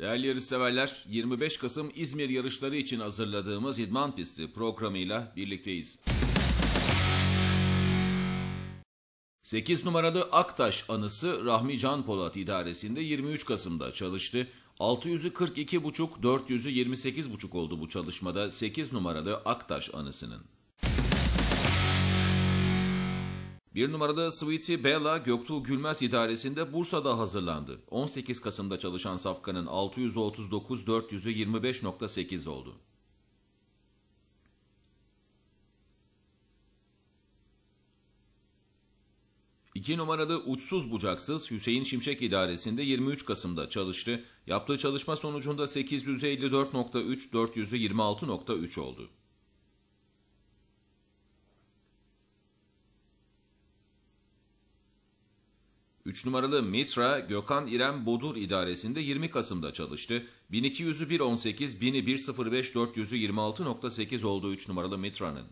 Değerli yarışseverler, 25 Kasım İzmir yarışları için hazırladığımız İdman Pisti programıyla birlikteyiz. 8 numaralı Aktaş anısı Rahmi Can Polat idaresinde 23 Kasım'da çalıştı. 600'ü 42,5, 400'ü 28,5 oldu bu çalışmada 8 numaralı Aktaş anısının. Bir numaralı Sweetie Bella Göktuğ Gülmez idaresinde Bursa'da hazırlandı. 18 Kasım'da çalışan safkanın 639 400'ü 25.8 oldu. İki numaralı uçsuz bucaksız Hüseyin Şimşek idaresinde 23 Kasım'da çalıştı. Yaptığı çalışma sonucunda 854.3, 400'ü 26.3 oldu. 3 numaralı Mitra, Gökhan İrem Bodur idaresinde 20 Kasım'da çalıştı. 1200'ü 1.18, 1000'i 400'ü 26.8 olduğu 3 numaralı Mitra'nın.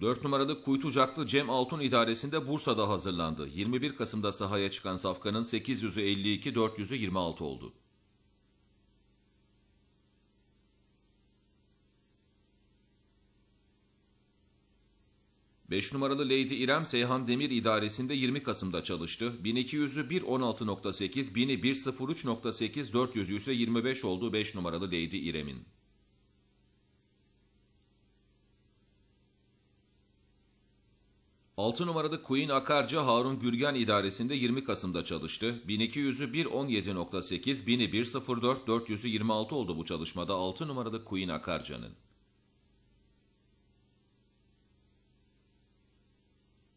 4 numaralı Kuytucaklı Cem Altun idaresinde Bursa'da hazırlandı. 21 Kasım'da sahaya çıkan safkanın 852 426 oldu. 5 numaralı Lady İrem Seyhan Demir idaresinde 20 Kasım'da çalıştı. 1200'ü 1.16.8, 1000'i 1.03.8, 400'ü ise 25 oldu 5 numaralı Lady İrem'in. Altı numaralı Queen Akarca Harun Gürgen idaresinde 20 Kasım'da çalıştı. 1200'ü 1.17.8, 1000'i 1.04, 400'ü 26 oldu bu çalışmada 6 numaralı Queen Akarca'nın.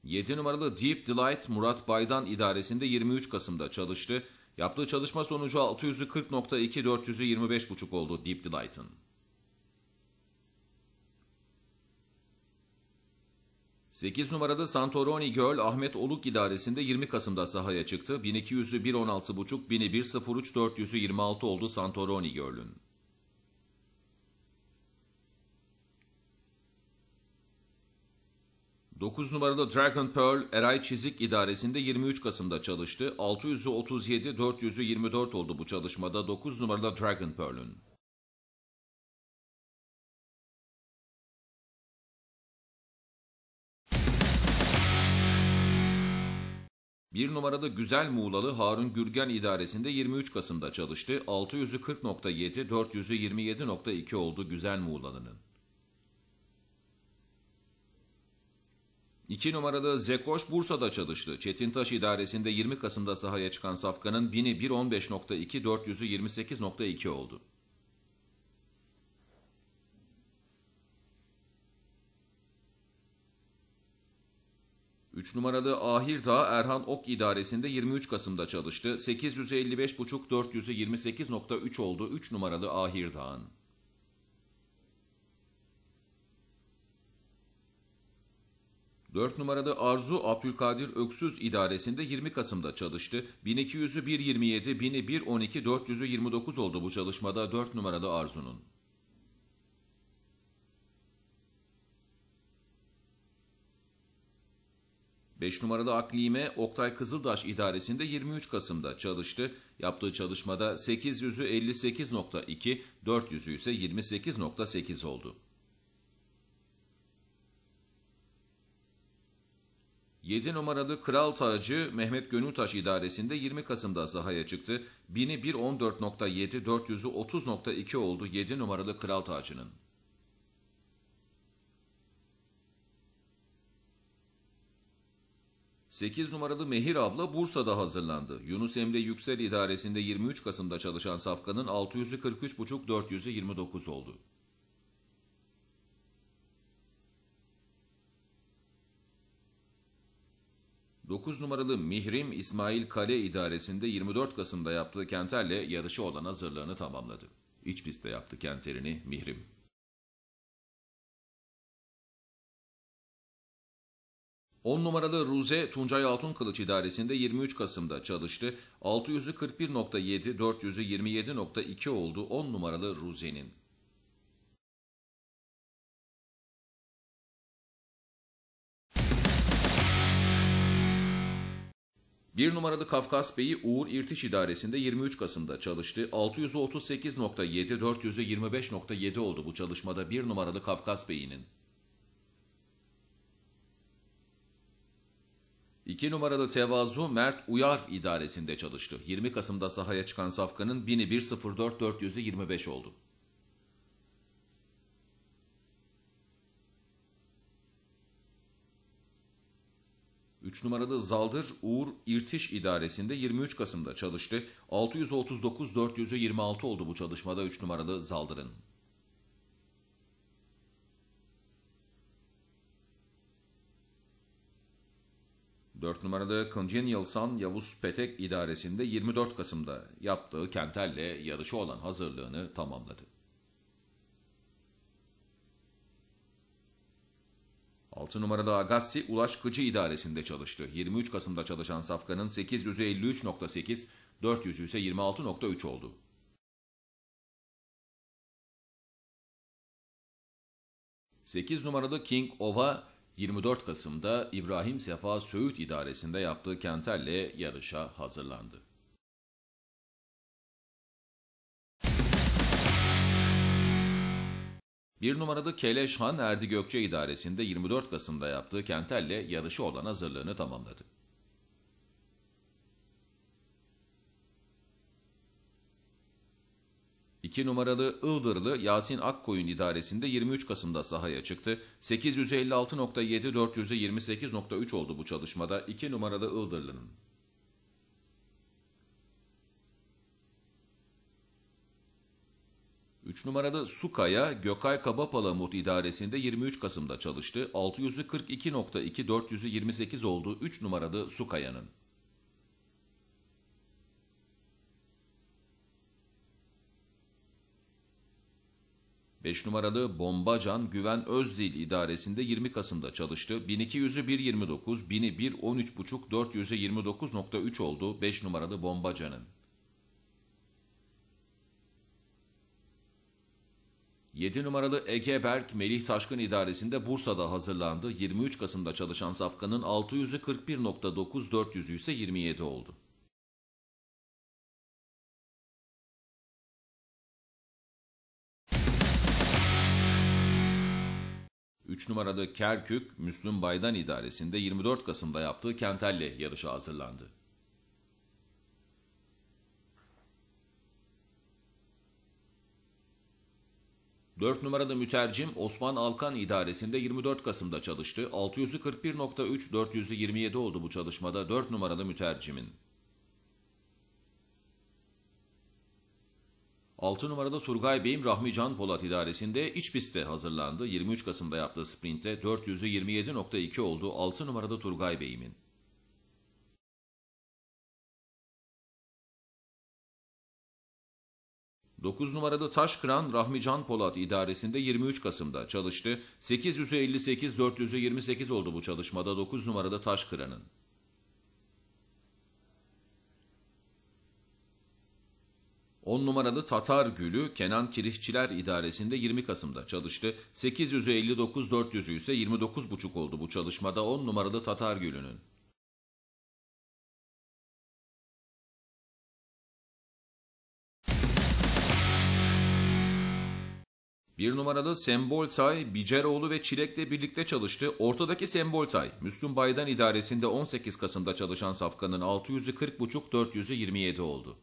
7 numaralı Deep Delight Murat Baydan idaresinde 23 Kasım'da çalıştı. Yaptığı çalışma sonucu 600'ü 40.2, 400'ü 25.5 oldu Deep Delight'ın. Sekiz numaralı Santoroni Girl Ahmet Oluk idaresinde 20 Kasım'da sahaya çıktı. 1200'ü 1.16.5, 1001.03, 400'ü 26 oldu Santoroni Girl'ün. 9 numaralı Dragon Pearl Eray Çizik idaresinde 23 Kasım'da çalıştı. 600'ü 37, 400'ü 24 oldu bu çalışmada 9 numaralı Dragon Pearl'ün. Bir numaralı Güzel Muğlalı Harun Gürgen idaresinde 23 Kasım'da çalıştı. 600'ü 40.7, oldu Güzel Muğlalı'nın. 2 numaralı Zekoş Bursa'da çalıştı. Çetintaş idaresinde 20 Kasım'da sahaya çıkan safkanın 1000'i 1.15.2, 400'ü 28.2 oldu. Üç numaralı Ahir Dağ Erhan Ok idaresinde 23 Kasım'da çalıştı. 855.5 400'ü 28.3 oldu 3 numaralı Ahir Dağ'ın. 4 numaralı Arzu Abdülkadir Öksüz idaresinde 20 Kasım'da çalıştı. 1200'ü 127, 1000'i 112, 400'ü 29 oldu bu çalışmada 4 numaralı Arzu'nun. Beş numaralı Aklime Oktay Kızıldaş idaresinde 23 Kasım'da çalıştı. Yaptığı çalışmada 800'ü 58.2, 400'ü ise 28.8 oldu. 7 numaralı Kral Tacı Mehmet Gönültaş idaresinde 20 Kasım'da sahaya çıktı. 1000'i 1.14.7, 400'ü 30.2 oldu 7 numaralı Kral Tacı'nın. Sekiz numaralı Mehir abla Bursa'da hazırlandı. Yunus Emre Yüksel idaresinde 23 Kasım'da çalışan safkanın 643,5 429 oldu. 9 numaralı Mihrim İsmail Kale idaresinde 24 Kasım'da yaptığı Kenter'le yarışı olan hazırlığını tamamladı. İç pistte yaptı Kenter'ini Mihrim. On numaralı Ruze Tuncay Altun Kılıç idaresinde 23 Kasım'da çalıştı. 600'ü 41.7, oldu 10 numaralı Ruze'nin. Bir numaralı Kafkas Beyi Uğur İrtiş İdaresi'nde 23 Kasım'da çalıştı. 638.7, 425.7 oldu bu çalışmada bir numaralı Kafkas Beyi'nin. 2 numaralı tevazu Mert Uyar idaresinde çalıştı. 20 Kasım'da sahaya çıkan safkanın 1001 04 oldu. 3 numarada Zaldır Uğur İrtiş İdaresi'nde 23 Kasım'da çalıştı. 639 400'ü 26 oldu bu çalışmada 3 numaralı Zaldır'ın. Dört numaralı Congenial Sun Yavuz Petek idaresinde 24 Kasım'da yaptığı Kentel'le yarışı olan hazırlığını tamamladı. 6 numaralı Agassi Kıcı İdaresi'nde çalıştı. 23 Kasım'da çalışan safkanın 853.8 yüzü ise 26.3 oldu. Sekiz numaralı King Ova 24 Kasım'da İbrahim Sefa Söğüt İdaresi'nde yaptığı kenterle yarışa hazırlandı. Bir numaralı Keleş Han Erdi Gökçe idaresinde 24 Kasım'da yaptığı Kentel'le yarışı olan hazırlığını tamamladı. İki numaralı Ildırlı Yasin Akkoyun idaresinde 23 Kasım'da sahaya çıktı. 856.7 428.3 oldu bu çalışmada iki numaralı Ildırlı'nın. 3 numaralı Sukaya, Gökay Kabapalamut idaresinde 23 Kasım'da çalıştı. 600'ü 42.2, oldu 3 numaralı Sukaya'nın. Beş numaralı Bombacan Güven Özdil idaresinde 20 Kasım'da çalıştı. 1200'ü 1.29, 1000'i 1.13.5, 400'ü oldu 5 numaralı Bombacan'ın. 7 numaralı Ege Berk Melih Taşkın idaresinde Bursa'da hazırlandı. 23 Kasım'da çalışan safkanın 600'ü 41.9, 400'ü ise 27 oldu. Üç numaralı Kerkük, Müslüm Baydan idaresinde 24 Kasım'da yaptığı Kentelli yarışa hazırlandı. 4 numarada mütercim Osman Alkan idaresinde 24 Kasım'da çalıştı. 641.3 427 oldu bu çalışmada 4 numaralı mütercimin. 6 numarada Surgay Bey'im Rahmi Can Polat idaresinde iç pistte hazırlandı. 23 Kasım'da yaptığı sprintte 427.2 oldu 6 numarada Turgay Bey'imin. 9 numaralı taş kıran Rahmi Can Polat idaresinde 23 Kasım'da çalıştı. 858 428 oldu bu çalışmada 9 numaralı taş On numaralı Tatar Gülü Kenan Kirişçiler İdaresi'nde 20 Kasım'da çalıştı. 859 400'ü ise 29,5 oldu bu çalışmada 10 numaralı Tatar Gülü'nün. Bir numarada Semboltay, Biceroğlu ve Çilek'le birlikte çalıştı. Ortadaki Semboltay, Müslüm Baydan idaresinde 18 Kasım'da çalışan safkanın 600'ü 427 oldu.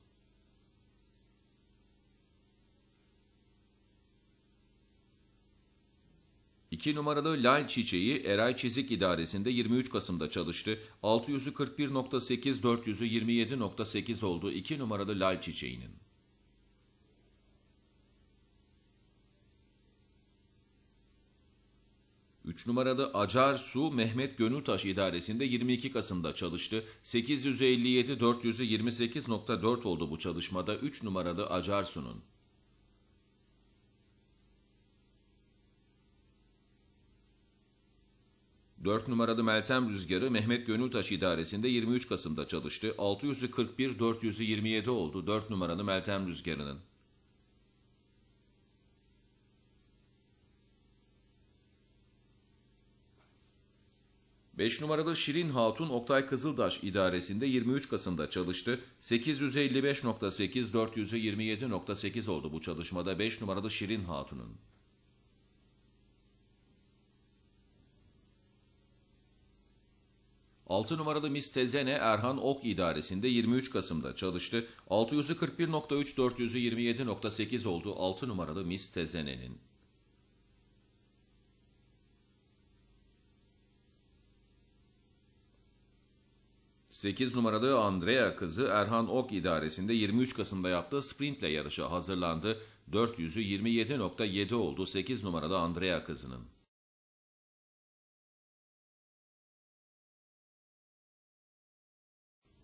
İki numaralı Lal Çiçeği Eray Çizik idaresinde 23 Kasım'da çalıştı. 641,8 427,8 oldu iki numaralı Lal Çiçeği'nin. 3 numaralı Acar Su Mehmet Gönültaş idaresinde 22 Kasım'da çalıştı. 857 400'ü 28.4 oldu bu çalışmada 3 numaralı Acar Su'nun. Dört numaralı Meltem Rüzgarı Mehmet Gönültaş idaresinde 23 Kasım'da çalıştı. 641 427 oldu 4 numaralı Meltem Rüzgarı'nın. 5 numaralı Şirin Hatun Oktay Kızıldaş idaresinde 23 Kasım'da çalıştı. 855.8 427.8 oldu bu çalışmada 5 numaralı Şirin Hatun'un. Altı numaralı Miss Tezene Erhan Ok idaresinde 23 Kasım'da çalıştı. 641.3 427.8 oldu 6 numaralı Miss Tezene'nin. 8 numaralı Andrea kızı Erhan Ok idaresinde 23 Kasım'da yaptığı sprintle yarışa hazırlandı. 400'ü 27.7 oldu 8 numaralı Andrea kızının.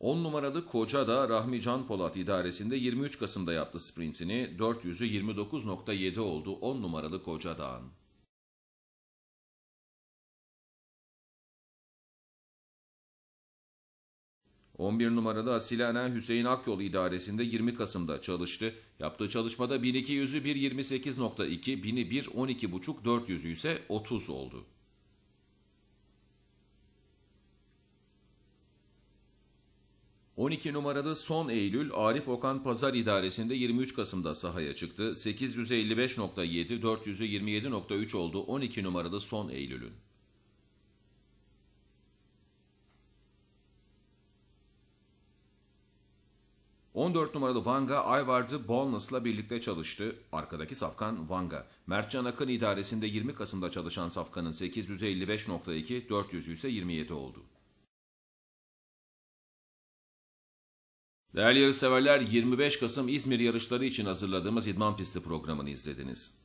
On numaralı Koca da Rahmi Can Polat idaresinde 23 Kasım'da yaptı sprintini. 400'ü 29.7 oldu 10 numaralı Koca Dağ'ın. 11 numaralı Asilana Hüseyin Akyol idaresinde 20 Kasım'da çalıştı. Yaptığı çalışmada 1200'ü 1.28.2, 1000'i 1, 400'ü ise 30 oldu. ...12 numaralı Son Eylül Arif Okan Pazar İdaresi'nde 23 Kasım'da sahaya çıktı. 855.7, 400'ü 27.3 oldu 12 numaralı Son Eylül'ün. 14 numaralı Vanga Ayvard'ı Bolnus'la birlikte çalıştı. Arkadaki safkan Vanga. Mertcan Akın idaresinde 20 Kasım'da çalışan safkanın 855.2, 400'ü ise 27 oldu. Değerli yarışseverler 25 Kasım İzmir yarışları için hazırladığımız idman pisti programını izlediniz.